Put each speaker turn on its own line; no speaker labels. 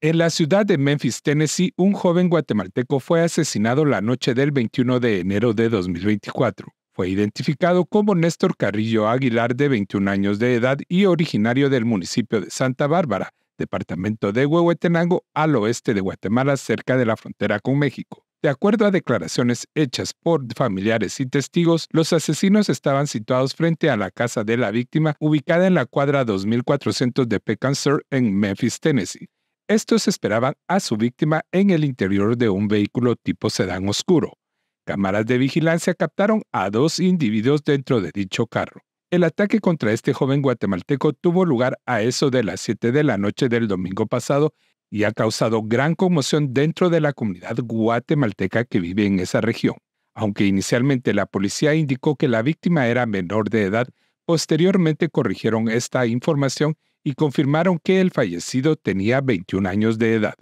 En la ciudad de Memphis, Tennessee, un joven guatemalteco fue asesinado la noche del 21 de enero de 2024. Fue identificado como Néstor Carrillo Aguilar, de 21 años de edad y originario del municipio de Santa Bárbara, departamento de Huehuetenango, al oeste de Guatemala, cerca de la frontera con México. De acuerdo a declaraciones hechas por familiares y testigos, los asesinos estaban situados frente a la casa de la víctima, ubicada en la cuadra 2400 de Pecan Sur en Memphis, Tennessee. Estos esperaban a su víctima en el interior de un vehículo tipo sedán oscuro. Cámaras de vigilancia captaron a dos individuos dentro de dicho carro. El ataque contra este joven guatemalteco tuvo lugar a eso de las 7 de la noche del domingo pasado y ha causado gran conmoción dentro de la comunidad guatemalteca que vive en esa región. Aunque inicialmente la policía indicó que la víctima era menor de edad, posteriormente corrigieron esta información y confirmaron que el fallecido tenía 21 años de edad.